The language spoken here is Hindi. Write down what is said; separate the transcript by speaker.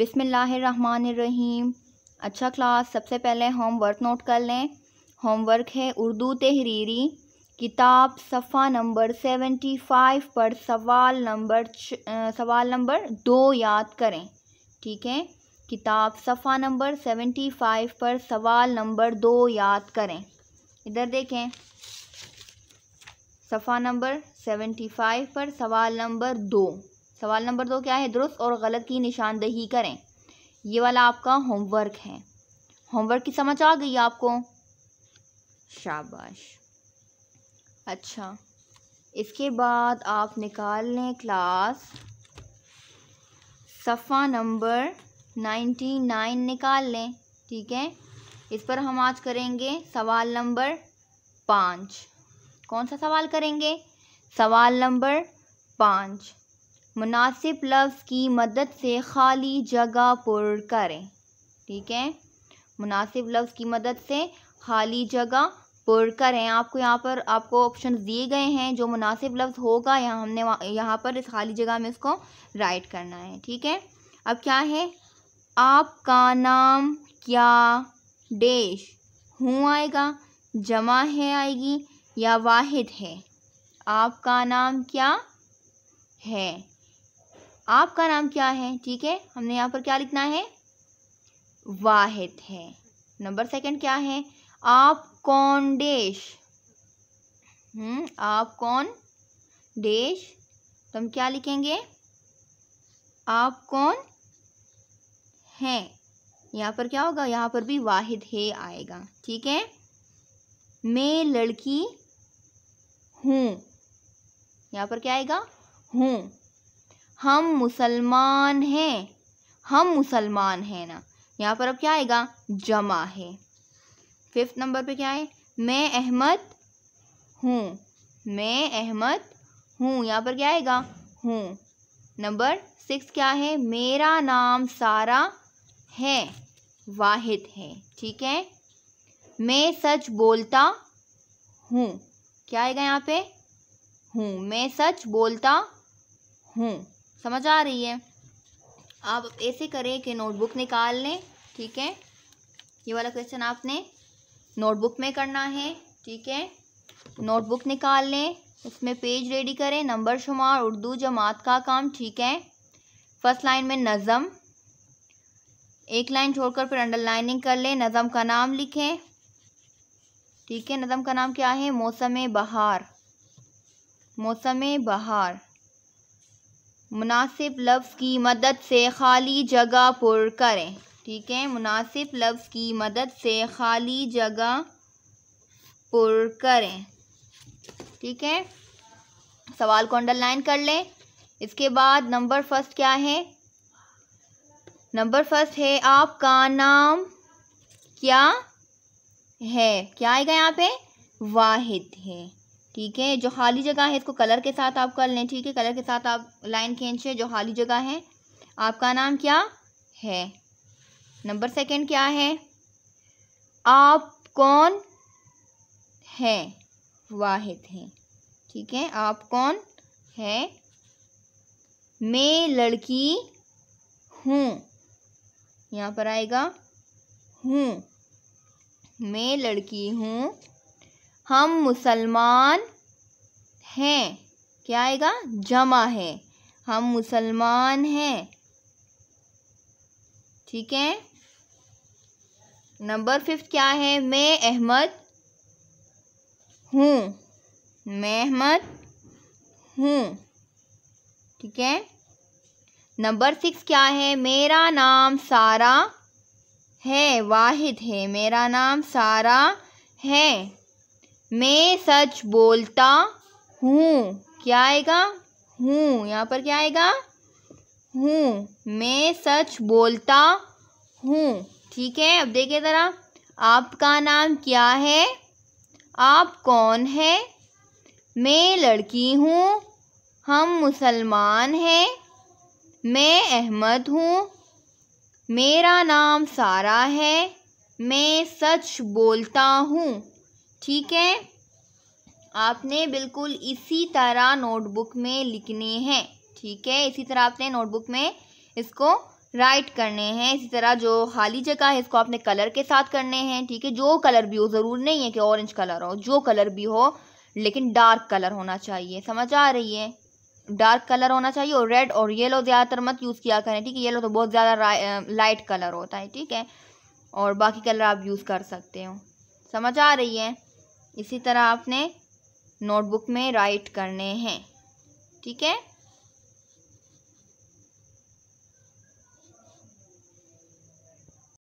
Speaker 1: बिसमीम अच्छा क्लास सबसे पहले होमवर्क नोट कर लें होमवर्क है उर्दू तहरीरी किताब सफ़ा नंबर सेवेंटी फाइव पर सवाल नंबर सवाल नंबर दो याद करें ठीक है किताब सफ़ा नंबर सेवेंटी फाइव पर सवाल नंबर दो याद करें इधर देखें सफ़ा नंबर सेवेंटी फाइव पर सवाल नंबर दो सवाल नंबर दो क्या है दुरुस्त और गलत की निशानदेही करें ये वाला आपका होमवर्क है होमवर्क की समझ आ गई आपको शाबाश अच्छा इसके बाद आप निकाल लें क्लास सफ़ा नंबर नाइन्टी नाइन निकाल लें ठीक है इस पर हम आज करेंगे सवाल नंबर पाँच कौन सा सवाल करेंगे सवाल नंबर पाँच मुनासिब लफ्ज़ की मदद से खाली जगह पुर करें ठीक है मुनासिब लफ्ज़ की मदद से खाली जगह पुर करें आपको यहाँ पर आपको ऑप्शन दिए गए हैं जो मुनासिब लफ्ज़ होगा यहाँ हमने यहाँ पर इस खाली जगह में इसको राइट करना है ठीक है अब क्या है आपका नाम क्या डेश हूँ आएगा जमा है आएगी या वाहिद है आपका नाम क्या है आपका नाम क्या है ठीक है हमने यहाँ पर क्या लिखना है वाहिद है नंबर सेकंड क्या है आप कौन देश हम्म आप कौन देश तो हम क्या लिखेंगे आप कौन हैं यहाँ पर क्या होगा यहाँ पर भी वाहिद है आएगा ठीक है मैं लड़की हूँ यहाँ पर क्या आएगा हूँ हम मुसलमान हैं हम मुसलमान हैं ना यहाँ पर अब क्या आएगा जमा है फिफ्थ नंबर पे क्या है मैं अहमद हूँ मैं अहमद हूँ यहाँ पर क्या आएगा हूँ नंबर सिक्स क्या है मेरा नाम सारा है वाहिद है ठीक है मैं सच बोलता हूँ क्या आएगा यहाँ पे हूँ मैं सच बोलता हूँ समझ आ रही है आप ऐसे करें कि नोटबुक निकाल लें ठीक है ये वाला क्वेश्चन आपने नोटबुक में करना है ठीक है नोटबुक निकाल लें इसमें पेज रेडी करें नंबर शुमार उर्दू जमात का काम ठीक है फर्स्ट लाइन में नज़म एक लाइन छोड़कर फिर अंडरलाइनिंग कर लें नज़म का नाम लिखें ठीक है नज़म का नाम क्या है मौसम बहार मौसम बहार मुनासिब लफ्ज़ की मदद से खाली जगह पुर करें ठीक है मुनासिब लफ्ज़ की मदद से खाली जगह पुर करें ठीक है सवाल को अंडरलाइन कर लें इसके बाद नंबर फर्स्ट क्या है नंबर फर्स्ट है आपका नाम क्या है क्या आएगा यहाँ पे वाहिद है ठीक है जो खाली जगह है इसको कलर के साथ आप कर लें ठीक है कलर के साथ आप लाइन खींचे जो खाली जगह है आपका नाम क्या है नंबर सेकंड क्या है आप कौन हैं वाहिद हैं ठीक है आप कौन हैं मैं लड़की हूँ यहाँ पर आएगा हूँ मैं लड़की हूँ हम मुसलमान हैं क्या आएगा जमा है हम मुसलमान हैं ठीक है नंबर फिफ्थ क्या है मैं अहमद हूँ मैं अहमद हूँ ठीक है नंबर सिक्स क्या है मेरा नाम सारा है वाहिद है मेरा नाम सारा है मैं सच बोलता हूँ क्या आएगा हूँ यहाँ पर क्या आएगा हूँ मैं सच बोलता हूँ ठीक है अब देखिए ज़रा आपका नाम क्या है आप कौन है मैं लड़की हूँ हम मुसलमान हैं मैं अहमद हूँ मेरा नाम सारा है मैं सच बोलता हूँ ठीक है आपने बिल्कुल इसी तरह नोटबुक में लिखने हैं ठीक है इसी तरह आपने नोटबुक में इसको राइट करने हैं इसी तरह जो खाली जगह है इसको आपने कलर के साथ करने हैं ठीक है जो कलर भी हो ज़रूर नहीं है कि ऑरेंज कलर हो जो कलर भी हो लेकिन डार्क कलर होना चाहिए समझ आ रही है डार्क कलर होना चाहिए और रेड और येलो ज़्यादातर मत यूज़ किया करें ठीक है येलो तो बहुत ज़्यादा लाइट कलर होता है ठीक है और बाकी कलर आप यूज़ कर सकते हो समझ आ रही है इसी तरह आपने नोटबुक में राइट करने हैं ठीक है